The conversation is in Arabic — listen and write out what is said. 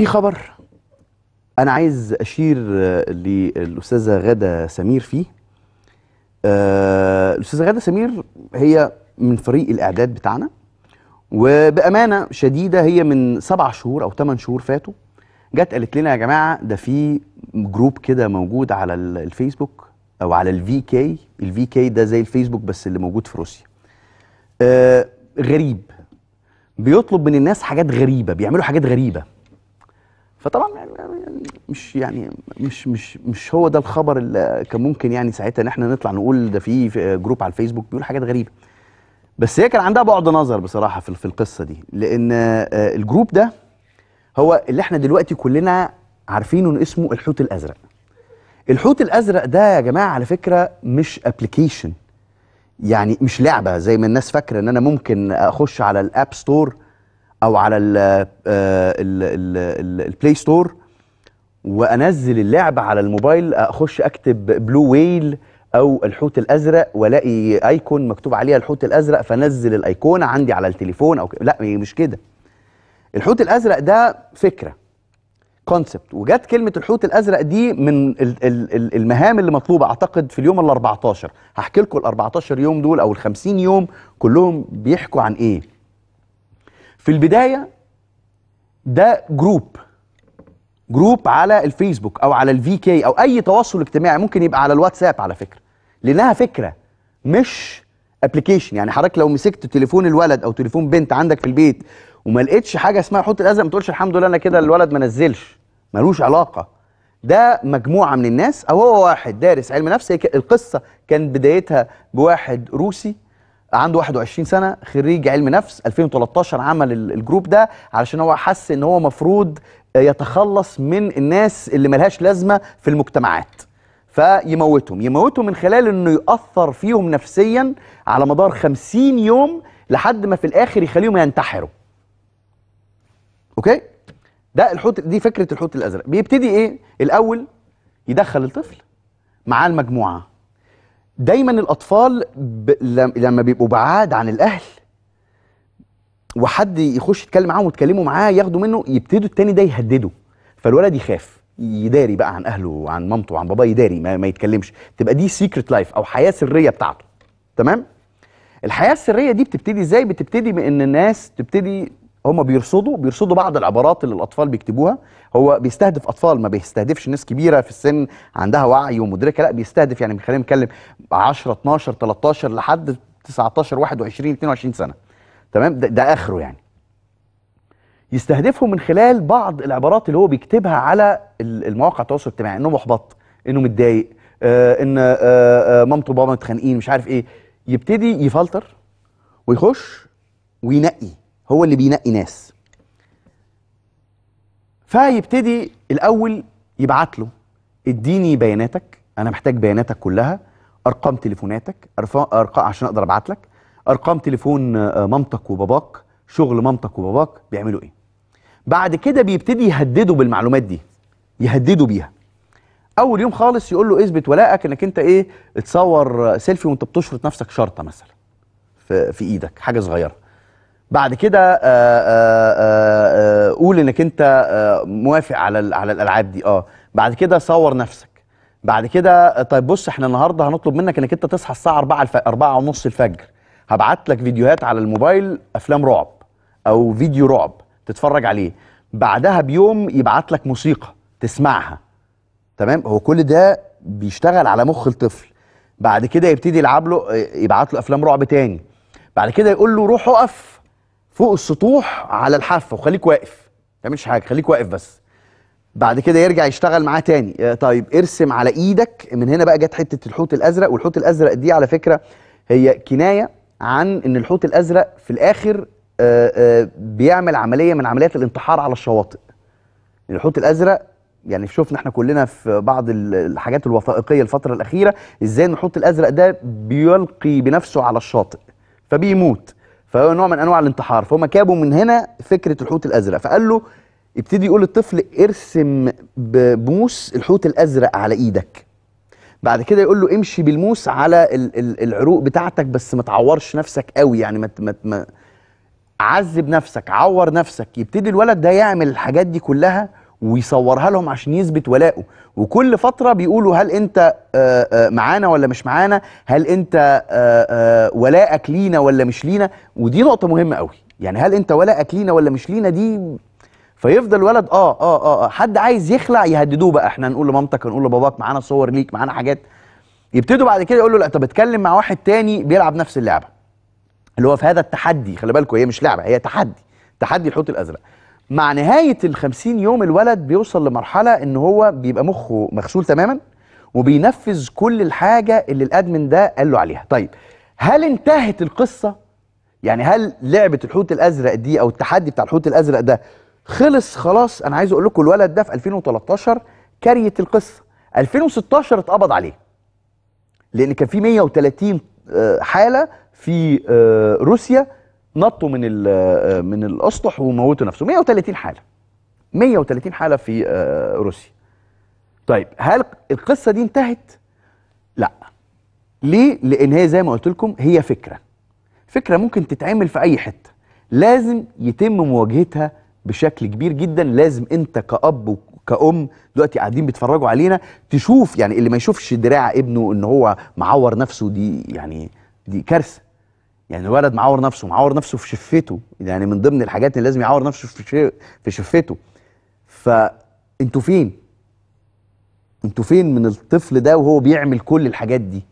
في خبر انا عايز اشير آه، للاستاذه غاده سمير فيه آه الاستاذه غاده سمير هي من فريق الاعداد بتاعنا وبامانه شديده هي من سبع شهور او ثمان شهور فاتوا جت قالت لنا يا جماعه ده في جروب كده موجود على الفيسبوك او على الفي كي الفي كي ده زي الفيسبوك بس اللي موجود في روسيا آه غريب بيطلب من الناس حاجات غريبه بيعملوا حاجات غريبه فطبعا يعني مش يعني مش مش مش هو ده الخبر اللي كان ممكن يعني ساعتها ان احنا نطلع نقول ده في جروب على الفيسبوك بيقول حاجات غريبه بس هي كان عندها بعد نظر بصراحه في القصه دي لان آه، الجروب ده هو اللي احنا دلوقتي كلنا عارفينه ان اسمه الحوت الازرق الحوت الازرق ده يا جماعه على فكره مش ابلكيشن يعني مش لعبه زي ما الناس فاكره ان انا ممكن اخش على الاب ستور او على البلاي آه، ستور وانزل اللعبه على الموبايل اخش اكتب بلو ويل او الحوت الازرق والاقي ايكون مكتوب عليها الحوت الازرق فنزل الايقونه عندي على التليفون او لا مش كده الحوت الازرق ده فكره كونسبت وجت كلمه الحوت الازرق دي من المهام اللي مطلوبه اعتقد في اليوم ال 14 هحكي لكم ال 14 يوم دول او ال 50 يوم كلهم بيحكوا عن ايه في البدايه ده جروب جروب على الفيسبوك او على الفي كي او اي تواصل اجتماعي ممكن يبقى على الواتساب على فكره لانها فكره مش ابلكيشن يعني حضرتك لو مسكت تليفون الولد او تليفون بنت عندك في البيت وما لقيتش حاجه اسمها حط الازرق ما تقولش الحمد لله انا كده الولد ما نزلش ملوش علاقه ده مجموعه من الناس او هو واحد دارس علم نفس القصه كانت بدايتها بواحد روسي عنده 21 سنه خريج علم نفس 2013 عمل الجروب ده علشان هو حس ان هو مفروض يتخلص من الناس اللي ملهاش لازمه في المجتمعات فيموتهم يموتهم من خلال انه ياثر فيهم نفسيا على مدار 50 يوم لحد ما في الاخر يخليهم ينتحروا اوكي ده الحوت دي فكره الحوت الازرق بيبتدي ايه الاول يدخل الطفل معاه المجموعه دايما الأطفال ب... لما بيبقوا بعاد عن الأهل وحد يخش يتكلم معاهم ويتكلموا معاه ياخدوا منه يبتدوا التاني ده يهدده فالولد يخاف يداري بقى عن اهله وعن مامته وعن باباه يداري ما, ما يتكلمش تبقى دي سيكريت لايف او حياه سريه بتاعته تمام الحياه السريه دي بتبتدي ازاي بتبتدي من ان الناس تبتدي هم بيرصدوا بيرصدوا بعض العبارات اللي الاطفال بيكتبوها هو بيستهدف اطفال ما بيستهدفش ناس كبيره في السن عندها وعي ومدركه لا بيستهدف يعني خلينا نتكلم 10 12 13 لحد 19 21 22 سنه تمام ده, ده اخره يعني يستهدفهم من خلال بعض العبارات اللي هو بيكتبها على المواقع التواصل الاجتماعي انه محبط انه متضايق آه ان آه آه مامته وبابا متخانقين مش عارف ايه يبتدي يفلتر ويخش وينقي هو اللي بينقي ناس فيبتدي الاول يبعت له اديني بياناتك انا محتاج بياناتك كلها ارقام تليفوناتك ارقام عشان اقدر ابعت لك ارقام تليفون آه، مامتك وباباك شغل مامتك وباباك بيعملوا ايه بعد كده بيبتدي يهدده بالمعلومات دي يهدده بيها اول يوم خالص يقول له اثبت ولائك انك انت ايه تصور آه، سيلفي وانت بتشرط نفسك شرطه مثلا في, في ايدك حاجه صغيره بعد كده آآ آه، آآ آه، آه، قول انك انت موافق على على الالعاب دي اه بعد كده صور نفسك بعد كده طيب بص احنا النهارده هنطلب منك انك انت تصحى الساعه 4 4 ونص الفجر هبعت لك فيديوهات على الموبايل افلام رعب او فيديو رعب تتفرج عليه بعدها بيوم يبعت لك موسيقى تسمعها تمام هو كل ده بيشتغل على مخ الطفل بعد كده يبتدي يلعب له يبعت له افلام رعب تاني بعد كده يقول له روح اقف فوق السطوح على الحافه وخليك واقف ما تعملش حاجه خليك واقف بس بعد كده يرجع يشتغل معاه تاني آه، طيب ارسم على ايدك من هنا بقى جت حته الحوت الازرق والحوت الازرق دي على فكره هي كنايه عن ان الحوت الازرق في الاخر آه، آه، بيعمل عمليه من عمليات الانتحار على الشواطئ يعني الحوت الازرق يعني شفنا احنا كلنا في بعض الحاجات الوثائقيه الفتره الاخيره ازاي ان الحوت الازرق ده بيلقي بنفسه على الشاطئ فبيموت فهو نوع من انواع الانتحار فهم كابوا من هنا فكره الحوت الازرق فقال له يبتدي يقول للطفل ارسم بموس الحوت الازرق على ايدك بعد كده يقول له امشي بالموس على العروق بتاعتك بس ما تعورش نفسك قوي يعني ما ما عذب نفسك عور نفسك يبتدي الولد ده يعمل الحاجات دي كلها ويصورها لهم عشان يثبت ولائه وكل فتره بيقولوا هل انت آه، آه، معانا ولا مش معانا هل انت آه، ولاءك لينا ولا مش لينا ودي نقطه مهمه قوي يعني هل انت ولاءك لينا ولا مش لينا دي فيفضل ولد اه اه اه حد عايز يخلع يهددوه بقى احنا نقول لمامتك نقول لباباك معانا صور ليك معانا حاجات يبتدوا بعد كده يقولوا لا طب اتكلم مع واحد تاني بيلعب نفس اللعبه اللي هو في هذا التحدي خلي بالكوا هي مش لعبه هي تحدي تحدي الحوت الازرق مع نهايه ال 50 يوم الولد بيوصل لمرحله ان هو بيبقى مخه مغسول تماما وبينفذ كل الحاجه اللي الادمن ده قال له عليها طيب هل انتهت القصه يعني هل لعبه الحوت الازرق دي او التحدي بتاع الحوت الازرق ده خلص خلاص انا عايز اقول لكم الولد ده في 2013 كريت القصه 2016 اتقبض عليه لان كان في 130 آه، حاله في آه، روسيا نطوا من آه، من الاسطح وموتوا نفسهم 130 حاله 130 حاله في آه، روسيا طيب هل القصه دي انتهت لا ليه لان هي زي ما قلت لكم هي فكره فكره ممكن تتعمل في اي حته لازم يتم مواجهتها بشكل كبير جدا لازم انت كاب وكأم دلوقتي قاعدين بيتفرجوا علينا تشوف يعني اللي ما يشوفش دراع ابنه ان هو معور نفسه دي يعني دي كارثه يعني الولد معور نفسه معور نفسه في شفته يعني من ضمن الحاجات اللي لازم يعور نفسه في في شفته فانتوا فين انتوا فين من الطفل ده وهو بيعمل كل الحاجات دي